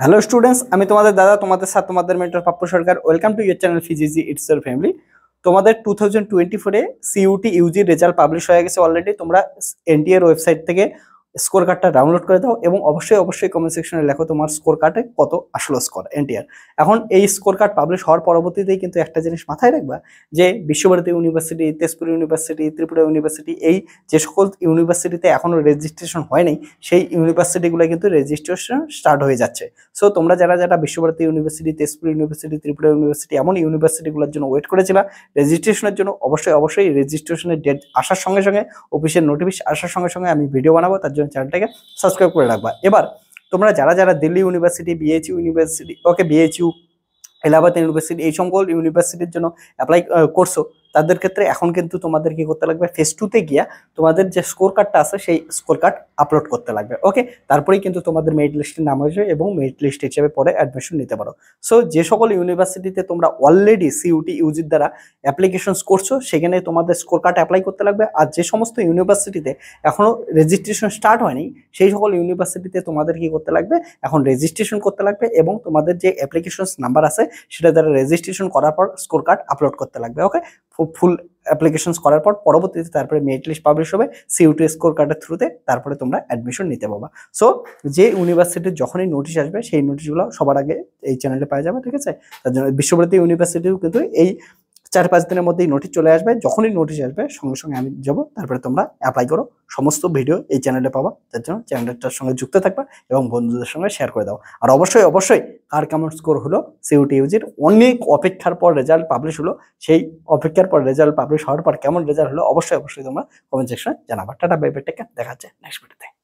hello students আমি তোমাদের দাদা তোমাদের সাথে তোমাদের mentor Pappu Sarkar welcome to your channel ফিজিজি ইটস এর ফ্যামিলি তোমাদের টু থাউজেন্ড টোয়েন্টি ফোরে সিইউটি ইউজির রেজাল্ট পাবলিশ হয়ে গেছে অলরেডি তোমরা এনটিএর ওয়েবসাইট থেকে স্কোর কার্ডটা ডাউনলোড করে দাও এবং অবশ্যই অবশ্যই কমেন্ট সেকশনে লেখো তোমার স্কোর কার্ডে কত আসলো স্কোর এনটিআর এখন এই স্কোর কার্ড পাবলিশ হওয়ার পরবর্তীতেই কিন্তু একটা জিনিস মাথায় রাখবা যে Visva Bharati university Tezpur university Tripura university এই যে সকল ইউনিভার্সিটিতে এখনও রেজিস্ট্রেশন হয় নাই সেই ইউনিভার্সিটিগুলো কিন্তু রেজিস্ট্রেশন স্টার্ট হয়ে যাচ্ছে সো তোমরা যারা যারা Visva Bharati university Tezpur university Tripura university এমন ইউনিভার্সিটিগুলোর জন্য ওয়েট করেছিলা রেজিস্ট্রেশনের জন্য অবশ্যই অবশ্যই রেজিস্ট্রেশনের ডেট আসার সঙ্গে সঙ্গে অফিসের নোটিফিস আসার সঙ্গে সঙ্গে আমি ভিডিও বানাবো তার জন্য টেলিগ্রাম চ্যানেলটাকে সাবস্ক্রাইব করে রাখবা এবার তোমরা যারা যারা Delhi university BHU university okay BHU Allahabad university এই সকল ইউনিভার্সিটির জন্য অ্যাপ্লাই করছো তাদের ক্ষেত্রে এখন কিন্তু তোমাদের কি করতে লাগবে ফেস টুতে গিয়া তোমাদের যে স্কোর কার্ডটা আছে সেই স্কোর কার্ড আপলোড করতে লাগবে ওকে তারপরেই কিন্তু তোমাদের মেরিট লিস্টে নাম আসবে এবং মেরিট লিস্ট হিসেবে পরে অ্যাডমিশন নিতে পারো সো যে সকল ইউনিভার্সিটিতে তোমরা অলরেডি সিইউটি ইউজির দ্বারা অ্যাপ্লিকেশনস করছো সেখানে তোমাদের স্কোর কার্ড অ্যাপ্লাই করতে লাগবে আর যে সমস্ত ইউনিভার্সিটিতে এখনও রেজিস্ট্রেশন স্টার্ট হয়নি সেই সকল ইউনিভার্সিটিতে তোমাদের কি করতে লাগবে এখন রেজিস্ট্রেশন করতে লাগবে এবং তোমাদের যে অ্যাপ্লিকেশনস নাম্বার আছে সেটা দ্বারা রেজিস্ট্রেশন করার পর স্কোর কার্ড আপলোড করতে লাগবে ওকে ফুল অ্যাপ্লিকেশনস করার পর পরবর্তীতে তারপরে মেরিট লিস্ট পাবলিশ হবে সিউটি স্কোর কার্ডের থ্রুতে তারপরে তোমরা অ্যাডমিশন নিতে পাবা সো যে ইউনিভার্সিটির যখনই নোটিশ আসবে সেই নোটিশগুলো সবার আগে এই চ্যানেলে পাওয়া যাবে ঠিক আছে তার জন্য বিশ্বভারতী ইউনিভার্সিটিও কিন্তু এই চার পাঁচ দিনের মধ্যেই নোটিশ চলে আসবে যখনই নোটিশ আসবে সঙ্গে সঙ্গে আমি যাবো তারপরে তোমরা অ্যাপ্লাই করো সমস্ত ভিডিও এই চ্যানেলে পাবা তার জন্য চ্যানেলটার সঙ্গে যুক্ত থাকবা এবং বন্ধুদের সঙ্গে শেয়ার করে দাও আর অবশ্যই অবশ্যই কার কেমন স্কোর হলো সিউটি ইউজির অনেক অপেক্ষার পর রেজাল্ট পাবলিশ হলো সেই অপেক্ষার পর রেজাল্ট পাবলিশ হওয়ার পর কেমন রেজাল্ট হলো অবশ্যই অবশ্যই তোমরা কমেন্ট সেকশনে জানাবা টাটা বাই বাই টেকে দেখা নেক্সট ভিডিওতে